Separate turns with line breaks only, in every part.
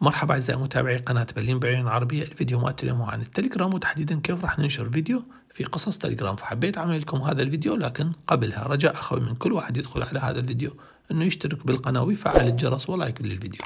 مرحبا أعزائي متابعي قناة برلين بعيون العربية الفيديو مؤتي اليوم عن التليجرام وتحديدا كيف راح ننشر فيديو في قصص تليجرام فحبيت أعمل لكم هذا الفيديو لكن قبلها رجاء أخوي من كل واحد يدخل على هذا الفيديو أنه يشترك بالقناة ويفعل الجرس ولايك للفيديو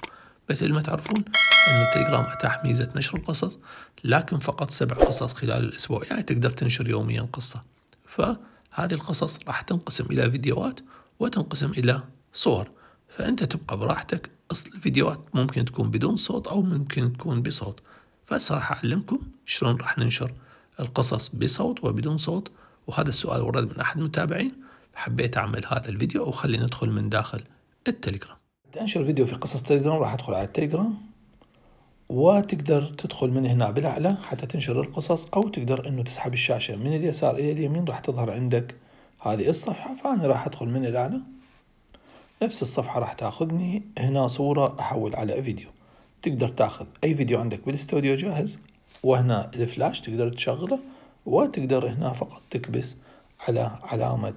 مثل ما تعرفون انه التليجرام أتاح ميزة نشر القصص لكن فقط سبع قصص خلال الأسبوع يعني تقدر تنشر يوميا قصة فهذه القصص راح تنقسم إلى فيديوهات وتنقسم إلى صور فأنت تبقى براحتك أصل الفيديوهات ممكن تكون بدون صوت أو ممكن تكون بصوت فهسه راح أعلمكم شلون راح ننشر القصص بصوت وبدون صوت وهذا السؤال ورد من أحد المتابعين حبيت أعمل هذا الفيديو أو خلي ندخل من داخل التليجرام تنشر فيديو في قصص تليجرام راح أدخل على التليجرام وتقدر تدخل من هنا بالأعلى حتى تنشر القصص أو تقدر أنه تسحب الشاشة من اليسار إلى اليمين راح تظهر عندك هذه الصفحة فأنا راح أدخل من الأعلى نفس الصفحة راح تاخذني هنا صورة أحول على فيديو تقدر تاخذ أي فيديو عندك بالاستوديو جاهز وهنا الفلاش تقدر تشغله وتقدر هنا فقط تكبس على علامة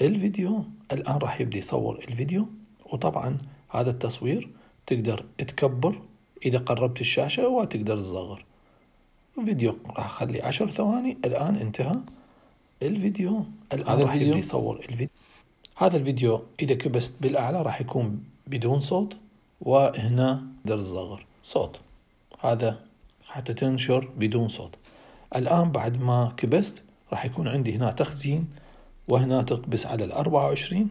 الفيديو الآن راح يبدي يصور الفيديو وطبعا هذا التصوير تقدر تكبر إذا قربت الشاشة وتقدر تصغر فيديو راح أخلي عشر ثواني الآن انتهى الفيديو الآن راح يبدي يصور الفيديو هذا الفيديو إذا كبست بالأعلى راح يكون بدون صوت وهنا در صغر صوت هذا حتى تنشر بدون صوت الآن بعد ما كبست راح يكون عندي هنا تخزين وهنا تكبس على ال وعشرين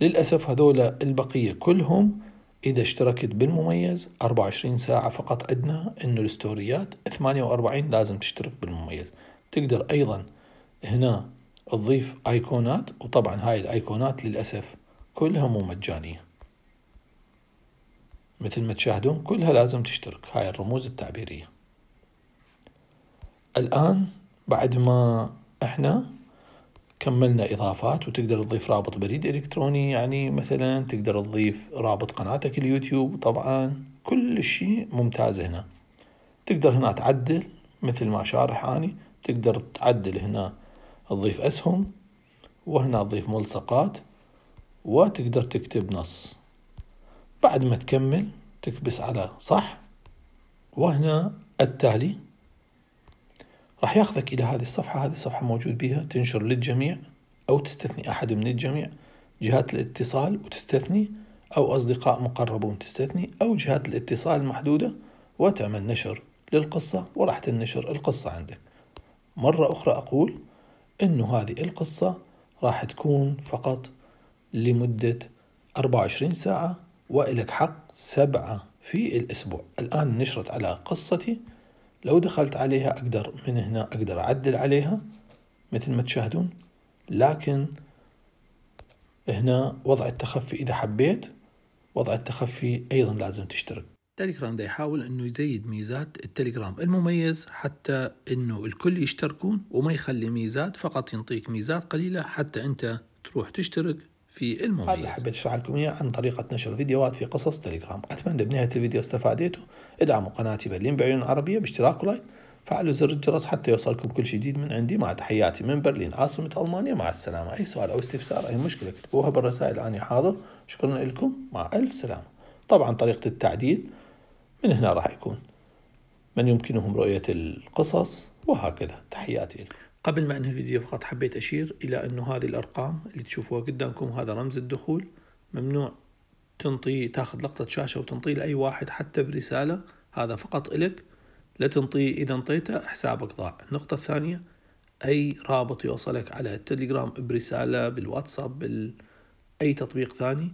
للأسف هذول البقية كلهم إذا اشتركت بالمميز 24 ساعة فقط عندنا إنه الستوريات 48 لازم تشترك بالمميز تقدر أيضا هنا تضيف ايقونات وطبعا هاي الايقونات للاسف كلها مو مجانيه مثل ما تشاهدون كلها لازم تشترك هاي الرموز التعبيريه الان بعد ما احنا كملنا اضافات وتقدر تضيف رابط بريد الكتروني يعني مثلا تقدر تضيف رابط قناتك اليوتيوب طبعا كل شيء ممتاز هنا تقدر هنا تعدل مثل ما شارح اني تقدر تعدل هنا تضيف أسهم وهنا تضيف ملصقات وتقدر تكتب نص بعد ما تكمل تكبس على صح وهنا التالي راح ياخذك إلى هذه الصفحة هذه الصفحة موجود بها تنشر للجميع أو تستثني أحد من الجميع جهات الاتصال وتستثني أو أصدقاء مقربون تستثني أو جهات الاتصال محدودة وتعمل نشر للقصة وراح تنشر القصة عندك مرة أخرى أقول أنه هذه القصة راح تكون فقط لمدة 24 ساعة وإلك حق سبعة في الأسبوع الآن نشرت على قصتي لو دخلت عليها أقدر من هنا أقدر أعدل عليها مثل ما تشاهدون لكن هنا وضع التخفي إذا حبيت وضع التخفي أيضا لازم تشترك تليجرام دا يحاول انه يزيد ميزات التليجرام المميز حتى انه الكل يشتركون وما يخلي ميزات فقط ينطيك ميزات قليلة حتى انت تروح تشترك في المميز هذا حبيت اشرح لكم اياه عن طريقة نشر فيديوهات في قصص تليجرام اتمنى بنهاية الفيديو استفاديتوا ادعموا قناتي برلين بعيون عربية باشتراك ولايك فعلوا زر الجرس حتى يوصلكم كل جديد من عندي مع تحياتي من برلين عاصمة ألمانيا مع السلامة أي سؤال أو استفسار أي مشكلة اكتبوها بالرسائل أنا حاضر شكرا لكم مع ألف سلامة طبعا طريقة التعديل من هنا راح يكون من يمكنهم رؤية القصص وهكذا تحياتي لكم قبل ما انهي الفيديو فقط حبيت اشير الى انه هذه الارقام اللي تشوفوها قدامكم هذا رمز الدخول ممنوع تنطي تاخذ لقطة شاشة وتنطي لأي واحد حتى برسالة هذا فقط إلك لا تنطي إذا انطيته حسابك ضاع النقطة الثانية أي رابط يوصلك على التليجرام برسالة بالواتساب بال... أي تطبيق ثاني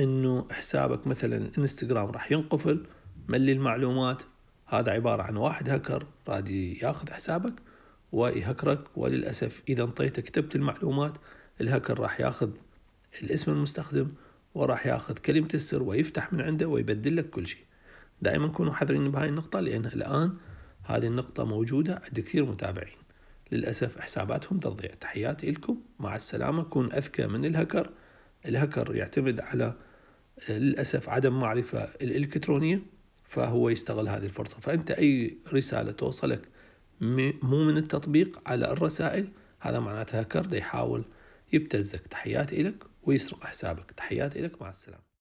إنه حسابك مثلا الانستجرام راح ينقفل ملي المعلومات هذا عبارة عن واحد هكر رادي ياخذ حسابك ويهكرك وللأسف إذا انطيته كتبت المعلومات الهكر راح ياخذ الاسم المستخدم وراح ياخذ كلمة السر ويفتح من عنده ويبدل لك كل شيء دائما كونوا حذرين بهاي النقطة لأن الآن هذه النقطة موجودة عند كثير متابعين للأسف حساباتهم تضيع تحياتي لكم مع السلامة كون أذكى من الهكر الهكر يعتمد على للأسف عدم معرفة الإلكترونية فهو يستغل هذه الفرصة فأنت أي رسالة توصلك مو من التطبيق على الرسائل هذا معناته هاكر يحاول يبتزك تحياتي لك ويسرق حسابك تحياتي لك مع السلامة